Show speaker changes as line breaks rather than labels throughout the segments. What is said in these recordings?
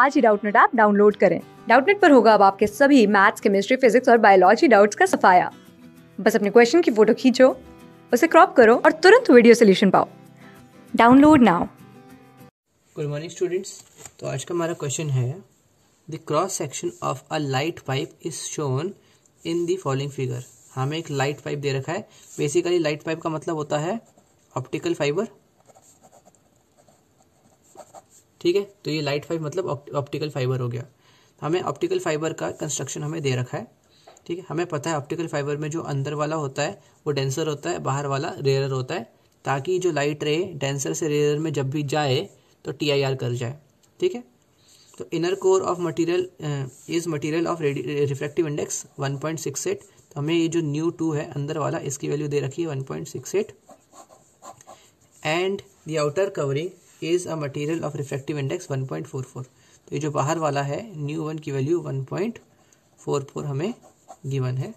आज ही Doubtnut app download करें डाउटनेट पर होगा अब आपके सभी मैथ्स केमिस्ट्री फिजिक्स और बायोलॉजी डाउट्स का सफाया बस अपने क्वेश्चन की फोटो खींचो उसे क्रॉप करो और तुरंत वीडियो सोल्यूशन पाओ download now good morning students तो आज का हमारा क्वेश्चन है the cross section of a light pipe is shown in the following figure हमें एक लाइट पाइप दे रखा है बेसिकली लाइट पाइप का मतलब होता है ऑप्टिकल फाइबर ठीक है तो ये लाइट फाइव मतलब ऑप्टिकल फाइबर हो गया हमें ऑप्टिकल फाइबर का कंस्ट्रक्शन हमें दे रखा है ठीक है हमें पता है ऑप्टिकल फाइबर में जो अंदर वाला होता है वो डेंसर होता है बाहर वाला रेयर होता है ताकि जो लाइट रे डेंसर से रेयर में जब भी जाए तो टी आई आर कर जाए ठीक है तो inner core of material is material of reflective index eight तो हमें ये जो न्यू टू है अंदर वाला इसकी वैल्यू दे रखी है eight and the outer covering is a material of reflective index 1.44 तो ये जो बाहर वाला है न्यू वन की वैल्यू 1.44 हमें गिवन है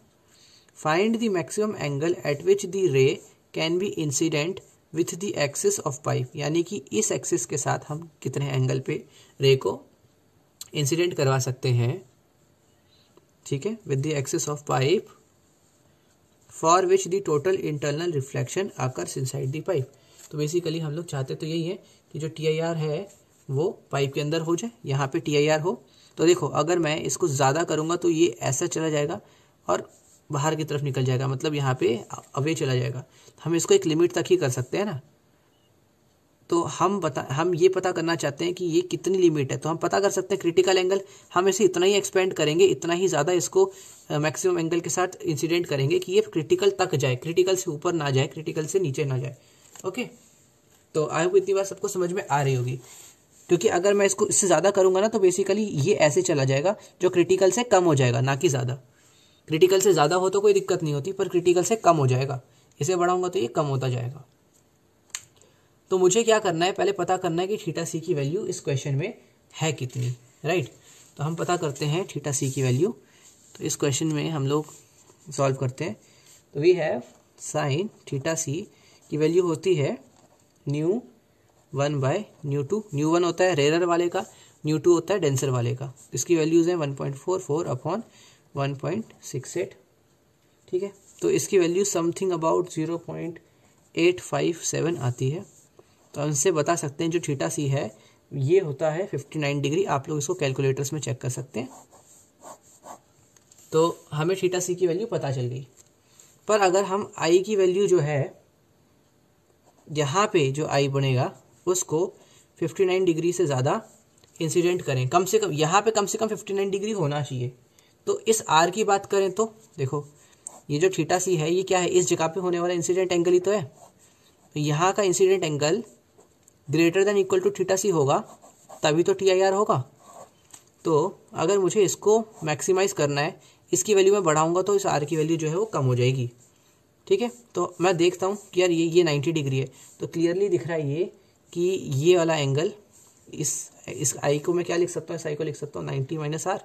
find the maximum angle at which the ray can be incident with the axis of pipe यानी कि इस एक्सिस के साथ हम कितने एंगल पे रे को इंसिडेंट करवा सकते हैं ठीक है with the axis of pipe for which the total internal reflection occurs inside side the pipe तो बेसिकली हम लोग चाहते तो यही है कि जो टी है वो पाइप के अंदर हो जाए यहाँ पे टी हो तो देखो अगर मैं इसको ज़्यादा करूँगा तो ये ऐसा चला जाएगा और बाहर की तरफ निकल जाएगा मतलब यहाँ पे अवे चला जाएगा हम इसको एक लिमिट तक ही कर सकते हैं ना तो हम बता हम ये पता करना चाहते हैं कि ये कितनी लिमिट है तो हम पता कर सकते हैं क्रिटिकल एंगल हम इसे इतना ही एक्सपेंड करेंगे इतना ही ज़्यादा इसको मैक्सिमम एंगल के साथ इंसिडेंट करेंगे कि ये क्रिटिकल तक जाए क्रिटिकल से ऊपर ना जाए क्रिटिकल से नीचे ना जाए ओके तो आई होप इतनी बात सबको समझ में आ रही होगी क्योंकि अगर मैं इसको इससे ज़्यादा करूँगा ना तो बेसिकली ये ऐसे चला जाएगा जो क्रिटिकल से कम हो जाएगा ना कि ज़्यादा क्रिटिकल से ज़्यादा हो तो कोई दिक्कत नहीं होती पर क्रिटिकल से कम हो जाएगा इसे बढ़ाऊंगा तो ये कम होता जाएगा तो मुझे क्या करना है पहले पता करना है कि थीटा सी की वैल्यू इस क्वेश्चन में है कितनी राइट तो हम पता करते हैं थीटा सी की वैल्यू तो इस क्वेश्चन में हम लोग सॉल्व करते हैं तो we have sine theta C की वैल्यू होती है mu one by mu two mu one होता है रेरर वाले का न्यू टू होता है डेंसर वाले का इसकी वैल्यूज़ हैं one point four four upon one point six eight ठीक है तो इसकी value something about zero point eight five seven आती है तो हम इससे बता सकते हैं जो थीटा सी है ये होता है फिफ्टी नाइन डिग्री आप लोग इसको कैलकुलेटर्स में चेक कर सकते हैं तो हमें थीटा सी की वैल्यू पता चल गई पर अगर हम आई की वैल्यू जो है यहाँ पे जो आई बनेगा उसको 59 डिग्री से ज़्यादा इंसिडेंट करें कम से कम यहाँ पे कम से कम 59 डिग्री होना चाहिए तो इस आर की बात करें तो देखो ये जो थीटा सी है ये क्या है इस जगह पे होने वाला इंसिडेंट एंगल ही तो है तो यहाँ का incident angle greater than equal to theta C होगा तभी तो टी आई आर होगा तो अगर मुझे इसको मैक्सिमाइज़ करना है इसकी वैल्यू मैं बढ़ाऊंगा तो इस आर की वैल्यू जो है वो कम हो जाएगी ठीक है तो मैं देखता हूँ कि यार ये ये 90 डिग्री है तो क्लियरली दिख रहा है ये कि ये वाला एंगल इस इस आई को मैं क्या लिख सकता हूँ इस आई को लिख सकता हूँ नाइन्टी माइनस आर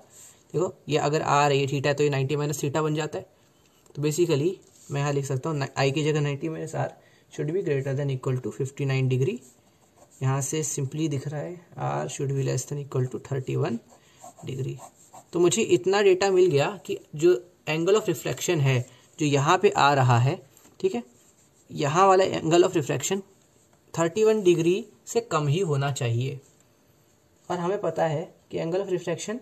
देखो ये अगर आर है ये थीटा है तो ये नाइन्टी माइनस थीटा बन जाता है तो बेसिकली मैं यहाँ लिख सकता हूँ आई की जगह ninety minus R should be greater than equal to fifty nine degree यहाँ से सिंपली दिख रहा है R should be less than equal to thirty one degree तो मुझे इतना डेटा मिल गया कि जो एंगल ऑफ रिफ्लेक्शन है जो यहाँ पे आ रहा है ठीक है यहाँ वाला एंगल ऑफ रिफ्रैक्शन 31 डिग्री से कम ही होना चाहिए और हमें पता है कि एंगल ऑफ रिफ्रैक्शन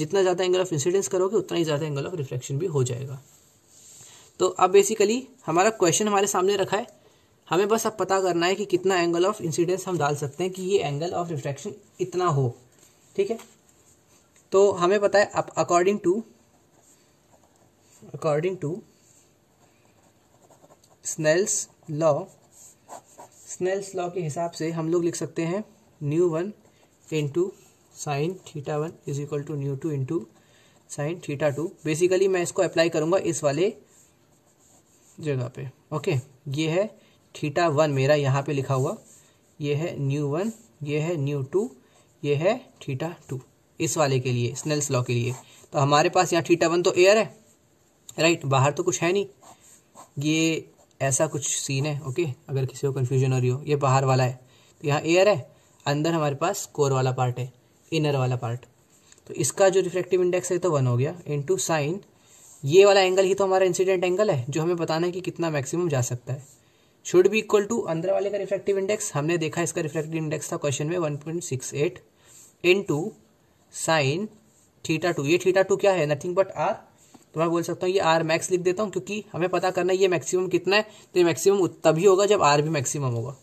जितना ज़्यादा एंगल ऑफ इंसिडेंस करोगे उतना ही ज़्यादा एंगल ऑफ रिफ्रैक्शन भी हो जाएगा तो अब बेसिकली हमारा क्वेश्चन हमारे सामने रखा है हमें बस अब पता करना है कि कितना एंगल ऑफ इंसिडेंस हम डाल सकते हैं कि ये एंगल ऑफ रिफ्रैक्शन इतना हो ठीक है तो हमें पता है according to according to Snell's law Snell's law के हिसाब से हम लोग लिख सकते हैं mu one into sine theta one is equal to mu two into sine theta two basically मैं इसको अप्लाई करूँगा इस वाले जगह पे ओके ये है थीटा वन मेरा यहाँ पे लिखा हुआ ये है न्यू वन ये है न्यू टू ये है थीटा टू इस वाले के लिए स्नेल्स लॉ के लिए तो हमारे पास यहाँ थीटा वन तो एयर है राइट बाहर तो कुछ है नहीं ये ऐसा कुछ सीन है ओके अगर किसी को कन्फ्यूजन हो रही हो ये बाहर वाला है तो यहाँ एयर है अंदर हमारे पास कोर वाला पार्ट है इनर वाला पार्ट तो इसका जो रिफ्लेक्टिव इंडेक्स है तो वन हो गया इन टू साइन ये वाला एंगल ही तो हमारा इंसिडेंट एंगल है जो हमें बताना है कि कितना मैक्सिमम जा सकता है शुड बी इक्वल टू अंदर वाले का रिफ्लेक्टिव इंडेक्स हमने देखा इसका रिफ्लेक्टिव इंडेक्स था क्वेश्चन में one point six eight into sine theta two ये थीटा टू क्या है नथिंग बट आर तो मैं बोल सकता हूँ ये आर मैक्स लिख देता हूँ क्योंकि हमें पता करना है ये मैक्सिमम कितना है तो ये मैक्सिमम तभी होगा जब आर भी मैक्सिमम होगा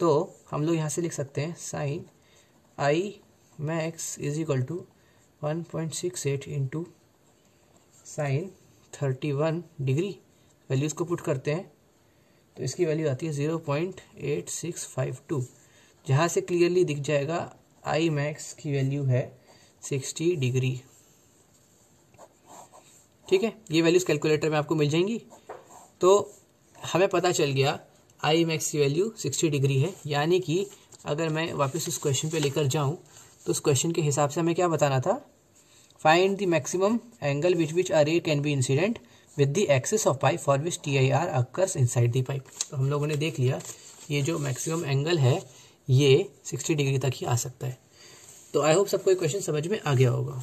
तो हम लोग यहाँ से लिख सकते हैं sine I max is equal to one point six eight into sine thirty one degree values को पुट करते हैं तो इसकी वैल्यू आती है zero point eight six five two जहाँ से क्लियरली दिख जाएगा आई मैक्स की वैल्यू है सिक्सटी डिग्री ठीक है ये वैल्यूज़ कैलकुलेटर में आपको मिल जाएंगी तो हमें पता चल गया आई मैक्स की वैल्यू सिक्सटी डिग्री है यानी कि अगर मैं वापस उस क्वेश्चन पे लेकर जाऊँ तो उस क्वेश्चन के हिसाब से हमें क्या बताना था find the maximum angle which which are a can be incident with the axis of pipe for which T I R occurs inside the pipe तो हम लोगों ने देख लिया ये जो मैक्सिमम एंगल है ये सिक्सटी डिग्री तक ही आ सकता है तो आई होप सबको ये क्वेश्चन समझ में आ गया होगा